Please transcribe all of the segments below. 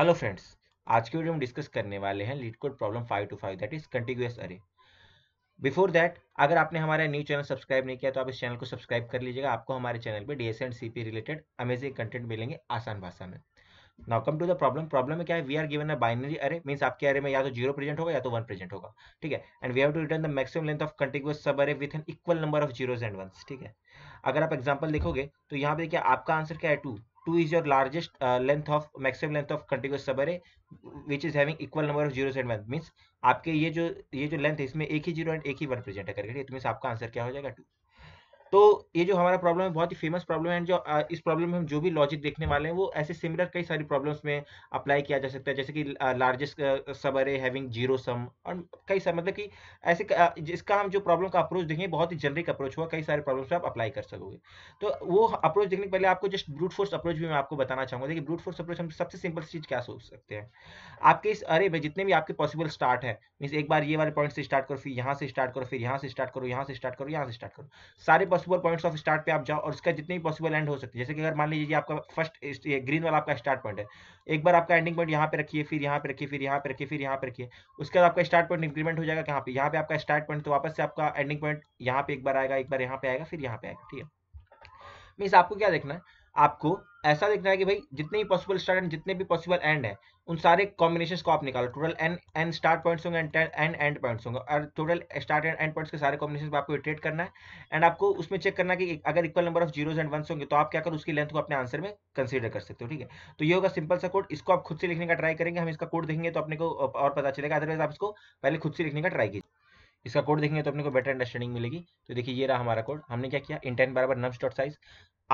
hello friends आज के video में डिस्कस करने वाले हैं LeetCode problem five two five that is continuous array before that अगर आपने हमारा न्यू चैनल सब्सक्राइब नहीं किया तो आप इस चैनल को सब्सक्राइब कर लीजिएगा आपको हमारे चैनल पे DS and CP related amazing content मिलेंगे आसान भाषा में now come to the problem problem में क्या है we are given a binary array means आपके अरे में या तो जीरो प्रेजेंट होगा या तो वन प्रेजेंट होगा ठीक है and we have to return the maximum length of contiguous subarray with an equal number of zeros and ones ठीक है अगर आप एग्जांपल देखोगे तो यहाँ पे देखिए आपका आंसर क्या है two 2 is your largest uh, length of maximum length of contiguous subarray which is having equal number of zeros and one means आपके ये जो ये जो लेंथ है इसमें एक ही जीरो एंड एक ही वन प्रेजेंट है करके तो मीन आपका आंसर क्या हो जाएगा टू तो ये जो हमारा प्रॉब्लम है बहुत ही फेमस प्रॉब्लम है जो इस प्रॉब्लम में हम जो भी लॉजिक देखने वाले हैं वो ऐसे सिमिलर कई सारी प्रॉब्लम्स में अप्लाई किया जा सकता है जैसे कि लार्जेस्ट सब अरे हैविंग जीरो सम और कई सारे मतलब कि ऐसे जिसका हम जो प्रॉब्लम का अप्रोच देखेंगे बहुत ही जनरिक अप्रोच हुआ कई सारे प्रॉब्लम्स पर आप अप्लाई कर सकोगे तो वो अप्रोच देखने के पहले आपको जस्ट ब्रूट फोर्स अप्रोच भी मैं आपको बताना चाहूंगा देखिए ब्रूट फोर्स अप्रोच हम सबसे सिंपल चीज क्या सोच सकते हैं आपके इस अरे में जितने भी आपके पॉसिबल स्टार्ट है मीन एक बार ये वाले पॉइंट से स्टार्ट करो फिर यहाँ से स्टार्ट करो फिर यहाँ से स्टार्ट करो यहाँ से स्टार्ट करो यहाँ से स्टार्ट करो सारे पॉसिबल पॉइंट्स ऑफ स्टार्ट पे आप जाओ और उसका जितने भी पॉसिबल एंड हो सकते हैं जैसे कि अगर मान लीजिए आपका फर्स्ट ग्रीन वाला आपका स्टार्ट पॉइंट है एक बार आपका एंडिंग पॉइंट यहाँ पे रखिए फिर यहाँ पे रखिए फिर यहाँ पे रखिए फिर यहाँ पे रखिए उसके बाद आपका स्टार्ट पॉइंट इंक्रीमेंट हो जाएगा कहाँ पे यहाँ पे आपका स्टार्ट पॉइंट तो वापस से आपका एंडिंग पॉइंट यहाँ पे एक बार आएगा एक बार यहाँ पे आएगा फिर यहाँ पे आएगा ठीक है मीस आपको क्या देखना है आपको ऐसा देखना है कि भाई जितने भी पॉसिबल स्टार्ट एंड जितने भी पॉसिबल एंड है उन सारे कॉम्बिनेशन को आप निकालो total N N start points होंगे एंड एंड एंड पॉइंट्स होंगे और total start and end points के सारे कॉम्बिनेशन आपको इटरेट करना है एंड आपको उसमें चेक करना कि अगर equal number of zeros and one होंगे तो आप क्या करो उसकी लेंथ को अपने आंसर में कंसिडर कर सकते हो ठीक है तो ये होगा सिंपल सा कोड इसको आप खुद से लिखने का ट्राई करेंगे हम इसका कोड देखेंगे तो अपने को और पता चलेगा अदरवाइज आप इसको पहले खुद से लिखने का ट्राई कीजिए इसका कोड देखेंगे तो अपने को बेटर अंडरस्टैंडिंग मिलेगी तो देखिए ये रहा हमारा कोड हमने क्या किया इंटेंट बराबर नम्स डॉट साइज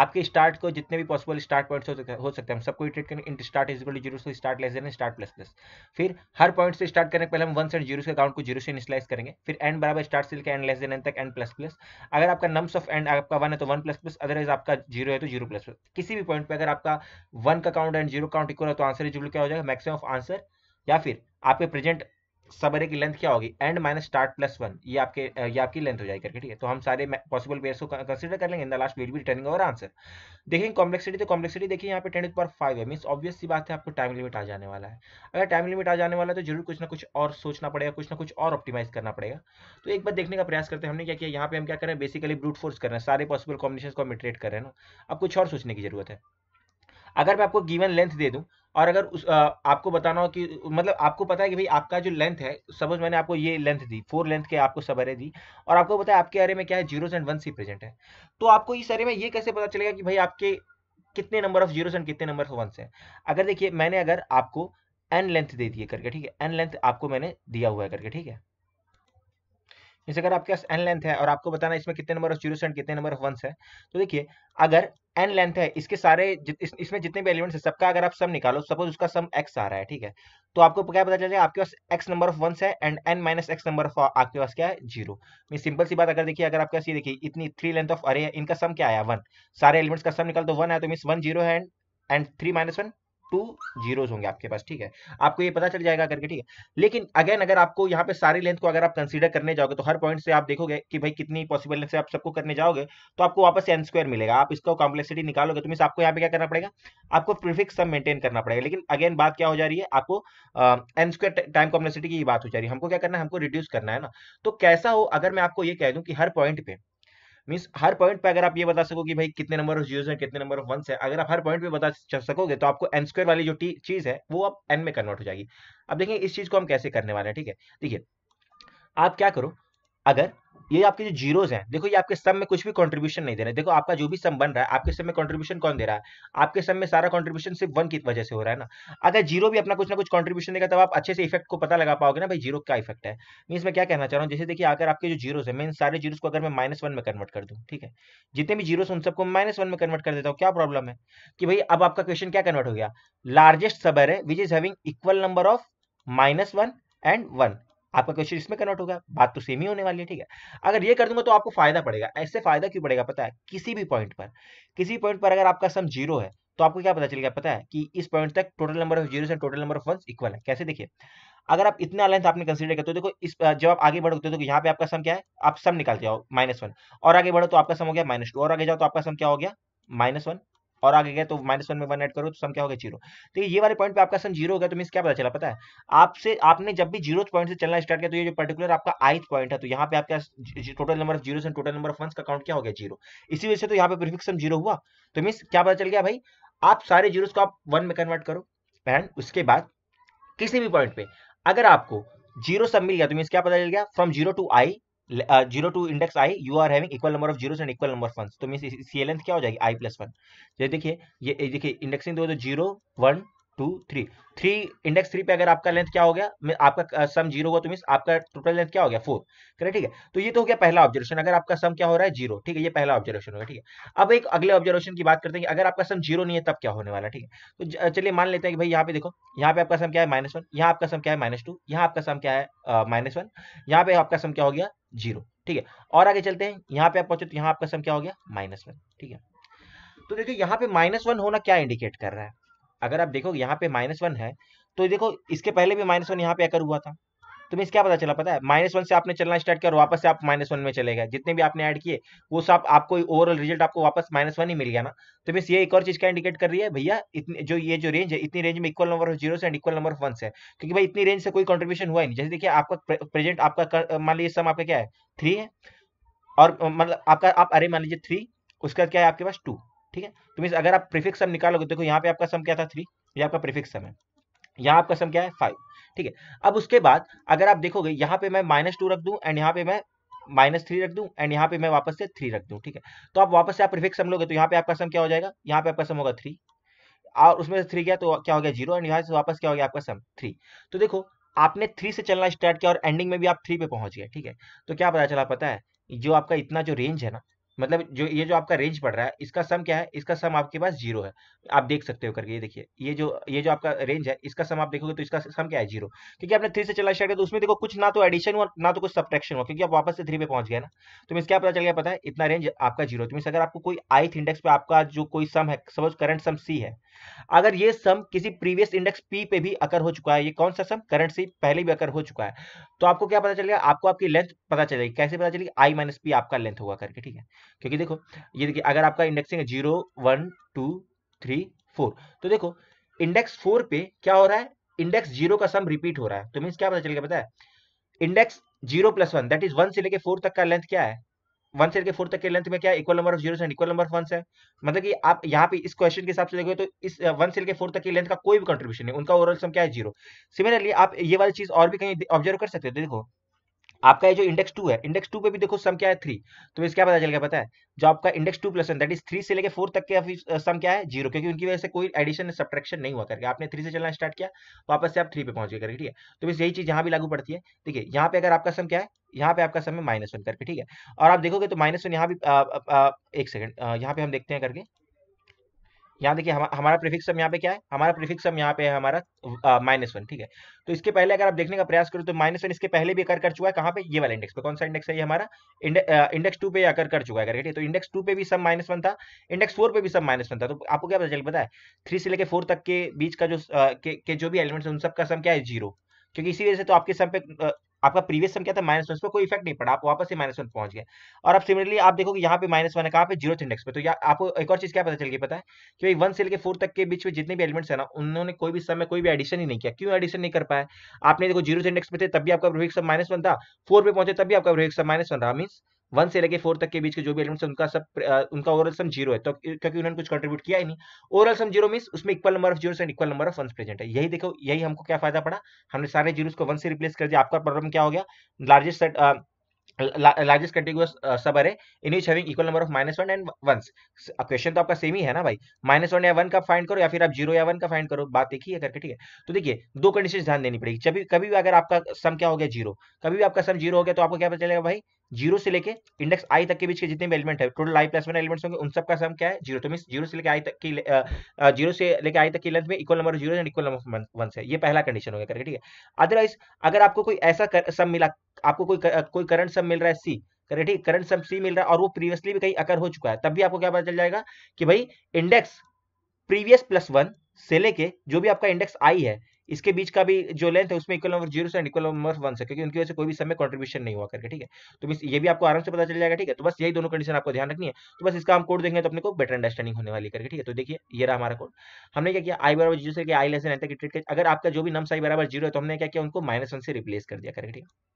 आपके स्टार्ट को जितने भी पॉसिबल स्टार्ट पॉइंट्स हो सकते हैं हम सबको इटरेट करेंगे int start is equal zero से start less than start plus plus फिर हर पॉइंट से स्टार्ट करने के पहले हम वन सेट जीरो से अकाउंट को जीरो से इनिशियलाइज करेंगे फिर एंड बराबर स्टार्ट से लेकर एंड लेस देन एंड तक एंड प्लस प्लस अगर आपका नम्स ऑफ एंड आपका वन है तो वन प्लस प्लस अदरवाइज आपका जीरो है तो जीरो प्लस प्लस किसी भी पॉइंट पर अगर आपका वन का count and zero count equal है तो आंसर इज इक्वल क्या हो जाएगा मैक्सिमम ऑफ आंसर या फिर आपके प्रेजेंट सबरे की लेंथ क्या होगी end minus start plus one ये आपके ये आपकी लेंथ हो जाएगी करके ठीक है तो हम सारे पॉसिबल पेयर्स को कंसिडर कर लेंगे in the last we'd be returning और आंसर देखें कॉम्प्लेक्सिटी तो कॉम्प्लेक्सिटी देखिए यहाँ पे टेन पर फाइव है मीन्स ऑब्वियस सी बात है आपको टाइम लिमिट आ जाने वाला है अगर टाइम लिमिट आ जाने वाला है तो जरूर कुछ ना कुछ और सोचना पड़ेगा कुछ ना कुछ और ऑप्टिमाइज करना पड़ेगा तो एक बार देखने का प्रयास करते हैं हमने क्या किया यहाँ पे हम क्या कर रहे हैं बेसिकली ब्रूट फोर्स कर रहे हैं सारे पॉसिबल कॉम्बिनेशन को मिट्रेट कर रहे हैं ना अब कुछ और सोचने की जरूरत है अगर मैं आपको गिवन लेंथ दे दूं और अगर उस आ, आपको बताना हो कि मतलब आपको पता है कि भाई आपका जो लेंथ है सपोज मैंने आपको ये लेंथ दी फोर लेंथ के आपको सब अरे दी और आपको पता है आपके अरे में क्या है जीरोज एंड वन सी प्रेजेंट है तो आपको इस अरे में ये कैसे पता चलेगा कि भाई आपके कितने नंबर ऑफ जीरोज एंड कितने नंबर ऑफ वन है अगर देखिए मैंने अगर आपको एन लेंथ दे दी करके ठीक है एन लेंथ आपको मैंने दिया हुआ है करके ठीक है जैसे अगर आपके पास एन लेंथ है और आपको बताना इसमें कितने नंबर ऑफ जीरो एंड कितने नंबर ऑफ वंस है तो देखिए अगर एन लेंथ है इसके सारे जित, इस, इसमें जितने भी एलिमेंट्स है सबका अगर आप सम निकालो सपोज उसका सम एक्स आ रहा है ठीक है तो आपको क्या पता चलेगा आपके पास एक्स नंबर ऑफ वंस है and N minus X number of आपके पास क्या है जीरो मैं सिंपल सी बात अगर देखिए अगर आपके पास ये देखिए इतनी थ्री लेंथ ऑफ अरे है इनका सम क्या आया वन सारे एलिमेंट्स का सम निकाल दो वन तो है तो मीस वन जीरो है and three minus one two zeros होंगे आपके पास ठीक है आपको ये पता चल जाएगा करके ठीक है लेकिन अगेन अगर आपको यहाँ पे सारी लेंथ को अगर आप कंसीडर करने जाओगे तो हर पॉइंट से आप देखोगे कि भाई कितनी पॉसिबल से आप सबको करने जाओगे तो आपको वापस एन स्क्वायर मिलेगा आप इसका कॉम्प्लेक्सिटी निकालोगे तो मीस आपको यहाँ पे क्या करना पड़ेगा आपको प्रिफिक्स सब मेंटेन करना पड़ेगा लेकिन अगेन बात क्या हो जा रही है आपको एन स्क्वायर टाइम कॉम्प्लेक्सिटी की बात हो जा रही है हमको क्या करना है हमको रिड्यूस करना है ना तो कैसा हो अगर मैं आपको ये कह दूँ कि हर पॉइंट पे मीन्स हर पॉइंट पे अगर आप ये बता सको कि भाई कितने नंबर ऑफ जीरोज हैं कितने नंबर ऑफ वंस है अगर आप हर पॉइंट पे बता सकोगे तो आपको एन स्क्वायर वाली जो चीज है वो आप एन में कन्वर्ट हो जाएगी अब देखिए इस चीज को हम कैसे करने वाले हैं ठीक है देखिए आप क्या करो अगर ये आपके जो जीरोज हैं देखो ये आपके सम में कुछ भी कंट्रीब्यूशन नहीं दे रहे देखो आपका जो भी सम बन रहा है आपके सम में कंट्रीब्यूशन कौन दे रहा है आपके सम में सारा कंट्रीब्यूशन सिर्फ वन की वजह से हो रहा है ना अगर जीरो भी अपना कुछ ना कुछ कंट्रीब्यूशन देगा तब आप अच्छे से इफेक्ट को पता लगा पाओगे ना भाई जीरो का इफेक्ट है मीन मैं क्या कहना चाह रहा हूँ जैसे देखिए अगर आपके जो जीरोज है मैं इन सारे जीरोज को अगर मैं माइनस वन में कन्वर्ट कर दूँ ठीक है जितने भी जीरोज उन सबको माइनस वन में कन्वर्ट कर देता हूँ क्या प्रॉब्लम है कि भाई अब आपका क्वेश्चन क्या कन्वर्ट हो गया लार्जेस्ट सबर है which is having equal number of minus and one आपका क्वेश्चन इसमें कन्वर्ट होगा बात तो सेम ही होने वाली है ठीक है अगर ये कर दूंगा तो आपको फायदा पड़ेगा ऐसे फायदा क्यों पड़ेगा पता है किसी भी पॉइंट पर किसी पॉइंट पर अगर आपका सम जीरो है तो आपको क्या पता चल गया पता है कि इस पॉइंट तक टोटल नंबर ऑफ जीरो से total number of one equal है कैसे देखिए अगर आप इतना लेंथ आपने कंसिडर करते हो देखो इस जब आप आगे बढ़ोगे तो यहाँ पे आपका सम क्या है आप सम निकालते जाओ माइनस वन और आगे बढ़ो तो आपका सम हो गया माइनस टू और आगे जाओ तो आपका सम क्या हो गया माइनस वन और आगे गए तो माइनस वन में वन एड करो तो सम क्या हो गया जीरो तो ये वाले पॉइंट पे आपका सम जीरो हो गया तो मीस क्या पता चला पता है आपसे आपने जब भी जीरो पॉइंट से चलना स्टार्ट किया तो ये जो पर्टिकुलर आपका आइथ पॉइंट है तो यहाँ पे आपका total number of zero and total number of one का काउंट क्या हो गया जीरो इसी वजह से तो यहाँ पे प्रिफिक्स सम जीरो हुआ तो मीस क्या पता चल गया भाई आप सारे जीरो को आप वन में कन्वर्ट करो एंड उसके बाद किसी भी पॉइंट पे अगर आपको जीरो सब मिल गया तो मीन क्या पता चल गया from zero to I zero to index I you are having equal number of zeros and equal number फंड्स तो मीन सी एल क्या हो जाएगी आई प्लस वन ये देखिए ये देखिए इंडेक्सिंग दो तो zero one two three three index three पे अगर आपका लेंथ क्या हो गया आपका सम जीरो होगा तो मीन आपका टोटल लेंथ क्या हो गया फोर करें ठीक है तो ये तो हो गया पहला ऑब्जर्वेशन अगर आपका सम क्या हो रहा है जीरो ठीक है ये पहला ऑब्जर्वेशन होगा ठीक है अब एक अगले ऑब्जर्वेशन की बात करते हैं कि अगर आपका सम जीरो नहीं है तब क्या होने वाला ठीक है तो चलिए मान लेते हैं कि भाई यहाँ पे देखो यहाँ पे आपका सम क्या है माइनस वन यहाँ आपका सम क्या है माइनस टू यहाँ आपका सम क्या है माइनस वन यहाँ पे आपका सम क्या हो गया जीरो ठीक है और आगे चलते हैं यहाँ पे आप पहुंचे तो यहाँ आपका सम क्या हो गया माइनस वन ठीक है तो देखिए यहाँ पे माइनस वन होना क्या इंडिकेट कर रहा है अगर आप देखो यहाँ पे माइनस वन है तो देखो इसके पहले भी माइनस वन यहाँ पे आकर हुआ था तो मैं क्या पता चला पता है माइनस वन से आपने चलना स्टार्ट किया और वापस से आप माइनस वन में चले गए जितने भी आपने ऐड किए वो सब आपको ओवरऑल रिजल्ट आपको वापस माइनस वन ही मिल गया ना तो मीन ये एक और चीज का इंडिकेट कर रही है भैया जो ये जो रेंज है इतनी रेंज में equal number of zero and equal number of one है क्योंकि भाई इतनी रेंज से कोई कॉन्ट्रीब्यूशन हुआ ही नहीं जैसे देखिए आपका प्रेजेंट आपका मान लीजिए सम आपका क्या है थ्री है और मतलब आपका आप अरे मान लीजिए थ्री उसका क्या है आपके पास टू ठीक है तो मीन अगर आप प्रीफिक्स सम निकालोगे देखो यहाँ पे आपका सम क्या था थ्री ये आपका प्रीफिक्स सम है यहाँ आपका सम क्या है फाइव ठीक है अब उसके बाद अगर आप देखोगे यहाँ पे मैं माइनस टू रख दूँ एंड यहाँ पे मैं माइनस थ्री रख दूं एंड यहाँ पे मैं वापस से थ्री रख दूं ठीक है तो आप वापस से आप प्रीफिक्स सम लोगे तो यहाँ पे आपका सम क्या हो जाएगा यहाँ पे आपका सम होगा थ्री और उसमें से थ्री गया तो क्या हो गया जीरो एंड यहाँ से वापस क्या हो गया आपका सम थ्री तो देखो आपने थ्री से चलना स्टार्ट किया और एंडिंग में भी आप थ्री पे पहुंच गए ठीक है तो क्या पता चला पता है जो आपका इतना जो रेंज है ना मतलब जो ये जो आपका रेंज पड़ रहा है इसका सम क्या है इसका सम आपके पास जीरो है आप देख सकते हो करके ये देखिए ये जो ये जो आपका रेंज है इसका सम आप देखोगे तो इसका सम क्या है जीरो क्योंकि आपने थ्री से चला स्टार्ट किया तो उसमें देखो कुछ ना तो एडिशन हुआ ना तो कुछ सब्ट्रैक्शन हुआ क्योंकि आप वापस से थ्री पे पहुंच गए ना तो मैं क्या पता चल गया पता है इतना रेंज आपका जीरो तो मीस अगर आपको कोई आइथ इंडेक्स पे आपका जो कोई सम है सपोज करंट सम सी है अगर ये सम किसी प्रीवियस इंडेक्स पी पे भी अकर हो चुका है ये कौन सा सम करंट सी पहले भी अकर हो चुका है तो आपको क्या पता चलेगा आपको आपकी लेंथ पता चलेगी कैसे पता चलेगी आई माइनस पी आपका लेंथ होगा करके ठीक है क्योंकि देखो ये देखिए अगर आपका इंडेक्सिंग है zero one two three four तो देखो इंडेक्स फोर पे क्या हो रहा है इंडेक्स जीरो का सम रिपीट हो रहा है तो मीन क्या पता चल गया पता है index zero plus one that is one से लेके फोर तक का लेंथ क्या है वन से लेके फोर तक के लेंथ में क्या equal number of zero equal number of one है मतलब कि आप यहाँ पे इस क्वेश्चन के हिसाब से देखोगे तो इस वन uh, से लेके फोर तक की लेंथ का कोई भी कंट्रीब्यूशन नहीं उनका ओवरऑल सम क्या है जीरो सिमिलरली आप ये वाली चीज और भी कहीं ऑब्जर्व कर सकते हो तो देखो आपका ये जो इंडेक्स टू है इंडेक्स टू पे भी देखो सम क्या है थ्री तो क्या पता चल गया पता है जो आपका index two plus that is three से लेके फोर तक के सम क्या है जीरो क्योंकि उनकी वजह से कोई एडिशन सब्ट्रेक्शन नहीं हुआ करके आपने थ्री से चलना स्टार्ट किया वापस से आप थ्री पे पहुंच गए करके ठीक है तो बस यही चीज यहाँ भी लागू पड़ती है ठीक है यहाँ पे अगर आपका सम क्या है यहाँ पे आपका सम है माइनस वन करके ठीक है और आप देखोगे तो माइनस वन यहाँ भी आ, आ, आ, एक सेकंड यहाँ पे हम देखते हैं करके यहाँ देखिए हमा, हमारा प्रीफिक्स सम यहाँ पे क्या है हमारा प्रीफिक्स सम यहाँ पे है हमारा माइनस वन ठीक है तो इसके पहले अगर आप देखने का प्रयास करो तो माइनस वन इसके पहले भी कर कर चुका है कहाँ पे ये वाला इंडेक्स पे कौन सा इंडेक्स है ये हमारा इंडेक्स टू पे अकर कर चुका है करके ठीक तो इंडेक्स टू पे भी सब माइनस वन था इंडेक्स फोर पे भी सब माइनस वन था तो आपको क्या पता चल पता है थ्री से लेकर फोर तक के बीच का जो के, के जो भी एलिमेंट्स उन सबका सम क्या है जीरो क्योंकि इसी वजह से तो आपके सम पे आपका प्रीवियस सम क्या था माइनस वन पर कोई इफेक्ट नहीं पड़ा आप वापस से माइनस वन पहुंच गए और अब सिमिलरली आप देखोगे यहाँ पे माइनस वन है कहाँ पे जीरो इंडेक्स पे तो या आपको एक और चीज क्या पता चल गई पता है कि भाई वन से लेकर फोर तक के बीच में जितने भी एलिमेंट्स है ना उन्होंने कोई भी समय कोई भी एडिशन ही नहीं किया क्यों एडिशन नहीं कर पाया आपने देखो जीरो इंडेक्स पे थे तब भी आपका रोहित सब माइनस वन था फोर पे पहुंचे तब भी आपका रोहित सब माइनस वन रहा मीन वन से लेके फोर तक के बीच के जो भी एलिमेंट्स उनका सब उनका ओवरऑल सम जीरो है तो क्योंकि उन्होंने कुछ कंट्रीब्यूट किया ही नहीं ओवरऑल सम जीरो मीन उसमें equal number of zeros and equal number of ones present है यही देखो यही हमको क्या फायदा पड़ा हमने सारे जीरोस को वन से रिप्लेस कर दिया आपका प्रॉब्लम क्या हो गया largest set largest continuous subarray in which having equal number of minus one and one question तो आपका सेम ही है ना भाई माइनस वन या वन का फाइंड करो या फिर आप जीरो या वन का फाइंड करो बात एक ही है करके ठीक है तो देखिए दो कंडीशन ध्यान देनी पड़ेगी कभी भी अगर आपका सम क्या हो गया जीरो कभी भी आपका सम जीरो हो गया तो आपको क्या पता चलेगा भाई जीरो से लेके इंडेक्स आई तक के बीच के जितने भी एलिमेंट है total I plus one elements होंगे उन सबका सम क्या है जीरो तो मीस जीरो से लेके आई तक की जीरो से लेके आई तक की लेंथ में equal number zero and equal number one से ये पहला कंडीशन होगा करके ठीक है अदरवाइज अगर आपको कोई ऐसा कर, सम मिला आपको कोई कोई करंट सम मिल रहा है सी करें ठीक करंट सम सी मिल रहा है और वो प्रीवियसली भी कहीं अकर हो चुका है तब भी आपको क्या पता चल जाएगा कि भाई इंडेक्स प्रीवियस प्लस वन से लेके जो भी आपका इंडेक्स आई है इसके बीच का भी जो लेंथ है उसमें इक्वल नंबर जीरो से इक्वल नंबर वन से क्योंकि उनकी वजह से कोई भी समय कॉन्ट्रीब्यूशन नहीं हुआ करके ठीक है तो बस ये भी आपको आराम से पता चल जाएगा ठीक है तो बस यही दोनों कंडीशन आपको ध्यान रखनी है तो बस इसका हम कोड देखेंगे तो अपने को बेटर अंडरस्टैंडिंग होने वाली करके ठीक है तो देखिए ये रहा हमारा कोड हमने क्या किया आई बराबर जीरो से आई लेस एन तक अगर आपका जो भी नम्स आई बराबर जीरो है तो हमने क्या किया उनको माइनस वन से रिप्लेस कर दिया करके ठीक है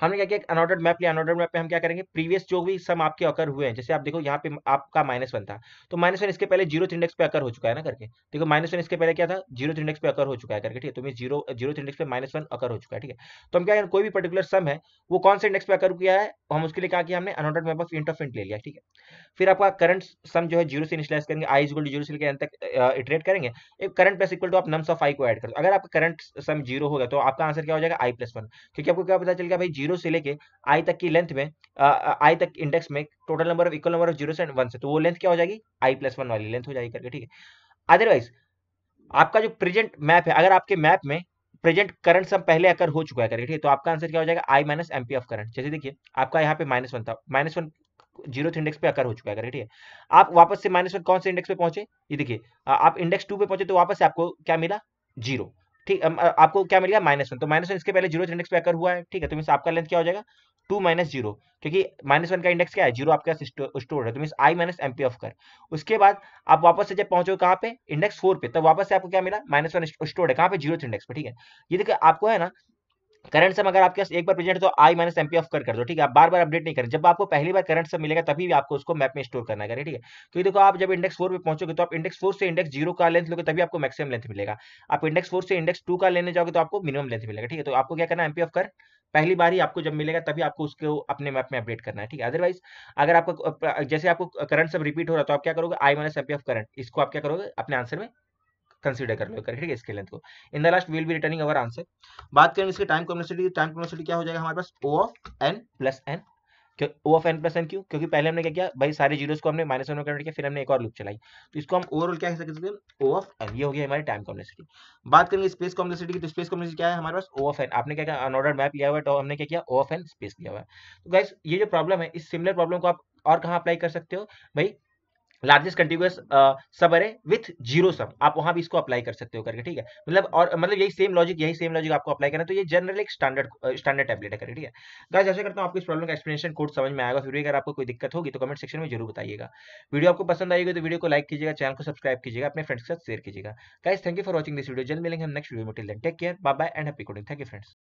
हमने क्या किया अनऑर्डर्ड मैप लिया अनऑर्डर्ड मैप पे हम क्या करेंगे प्रीवियस जो भी सम आपके अकर हुए हैं जैसे आप देखो यहाँ पे आपका माइनस वन था तो माइनस वन इसके पहले जीरो थ्री इंडेक्स पे अकर हो चुका है ना करके देखो माइनस वन इसके पहले क्या था जीरो थ्री इंडेक्स पे अकर हो चुका है करके ठीक है तुम्हें जीरो जीरो थ्री इंडेक्स पे माइनस वन अकर हो चुका है ठीक है तो हम क्या कोई भी पर्टिकुलर सम है वो कौन से इंडेक्स पे अकर किया है हम उसके लिए कहा कि हमने unordered map of int of int ले लिया ठीक है फिर आपका करंट सम जो है जीरो से इनिशियलाइज करेंगे आई इक्वल टू जीरो से लेकर एन तक इटरेट करेंगे एक करंट प्लस इक्वल टू आप नम्स ऑफ आई को ऐड कर दो अगर आपका करंट सम जीरो होगा तो आपका आंसर क्या हो जाएगा आई प्लस वन क्योंकि आपको क्या पता चल गया भाई जीरो से लेके आई तक की लेंथ में आई तक इंडेक्स में total number of equal number of zero से वन से तो वो लेंथ क्या हो जाएगी आई प्लस वन वाली लेंथ हो जाएगी करके ठीक है अदरवाइज आपका जो प्रेजेंट मैप है अगर आपके मैप में प्रेजेंट करंट सब पहले अकर हो चुका है करके ठीक है तो आपका आंसर क्या हो जाएगा I minus MP of current जैसे देखिए आपका यहाँ पे माइनस वन था माइनस वन जीरो इंडेक्स पे अकर हो चुका है करके ठीक है आप वापस से माइनस वन कौन से इंडेक्स पे पहुंचे ये देखिए आप इंडेक्स टू पे पहुंचे तो वापस आपको क्या मिला जीरो ठीक आपको क्या गया माइनस वन तो माइनस वन इसके पहले जीरो इंडेक्स पे अगर हुआ है ठीक है तो मीस आपका लेंथ क्या हो जाएगा टू माइनस जीरो क्योंकि माइनस वन का इंडेक्स क्या है जीरो आपके पास स्टोर है तो मीस आई माइनस एम ऑफ कर उसके बाद आप वापस से जब पहुंचो कहाँ पे इंडेक्स फोर पे तब तो वापस से आपको क्या मिला माइनस वन स्टोर है कहाँ पे जीरो इंडेक्स पे ठीक है ये देखिए आपको है ना करंट सम अगर आपके पास एक बार प्रेजेंट तो आई माइनस एमपी ऑफ कर कर दो ठीक है आप बार बार अपडेट नहीं करें जब आपको पहली बार करंट सम मिलेगा तभी भी आपको उसको मैप में स्टोर करना करें ठीक है क्योंकि देखो आप जब इंडेक्स फोर पे पहुंचोगे तो आप इंडेक्स फोर से इंडेक्स जीरो का लेंथ लोगे तभी आपको मैक्सिमम लेंथ मिलेगा आप इंडेक्स फोर से इंडेक्स टू का लेने जाओगे तो आपको मिनिमम लेंथ मिलेगा ठीक है तो आपको क्या करना एमपी ऑफ कर पहली बार ही आपको जब मिलेगा तभी आपको उसको अपने मैप में अपडेट करना है ठीक है अदरवाइज अगर आपको जैसे आपको करंट सब रिपीट हो रहा है तो आप क्या करोगे I minus MP of current इसको आप क्या करोगे अपने आंसर में कंसीडर कर लो करके ठीक है इसके लेंथ को in the last will be returning our answer बात करें इसके टाइम कॉम्प्लेक्सिटी टाइम कॉम्प्लेक्सिटी क्या हो जाएगा हमारे पास O of N plus N क्यों O of N plus N क्यों क्योंकि पहले हमने क्या किया भाई सारे जीरोस को हमने माइनस वन में कन्वर्ट किया फिर हमने एक और लूप चलाई तो इसको हम ओवरऑल क्या कह सकते हैं ओ ऑफ एन ये हो गया हमारी टाइम कॉम्प्लेक्सिटी बात करेंगे स्पेस कॉम्प्लेक्सिटी की तो स्पेस कॉम्प्लेक्सिटी क्या है हमारे पास ओ ऑफ एन आपने क्या किया अनऑर्डर्ड मैप लिया हुआ है तो हमने क्या किया ओ ऑफ एन स्पेस लिया हुआ है तो गाइस ये जो प्रॉब्लम है इस सिमिलर प्रॉब्लम को आप और कहाँ अप्लाई कर सकते हो भाई largest continuous subarray with zero सब आप वहां भी इसको अप्लाई कर सकते हो करके ठीक है मतलब और मतलब यही सेम लॉजिक यही सेम लॉजिक आपको अप्लाई करना तो ये जनरल एक स्टैंडर्ड स्टैंडर्ड टैबलेट है करके ठीक है गाइस आशा करता हूं आपको इस प्रॉब्लम का एक्सप्लेनेशन कोड समझ में आएगा फिर भी अगर आपको कोई दिक्कत होगी तो कमेंट सेक्शन में जरूर बताइएगा वीडियो आपको पसंद आएगी तो वीडियो को लाइक कीजिएगा चैनल को सब्सक्राइब कीजिएगा अपने फ्रेंड्स के साथ शेयर कीजिएगा guys thank you for watching this video जल्द मिलेंगे हम नेक्स्ट वीडियो में take care bye bye and happy coding thank you friends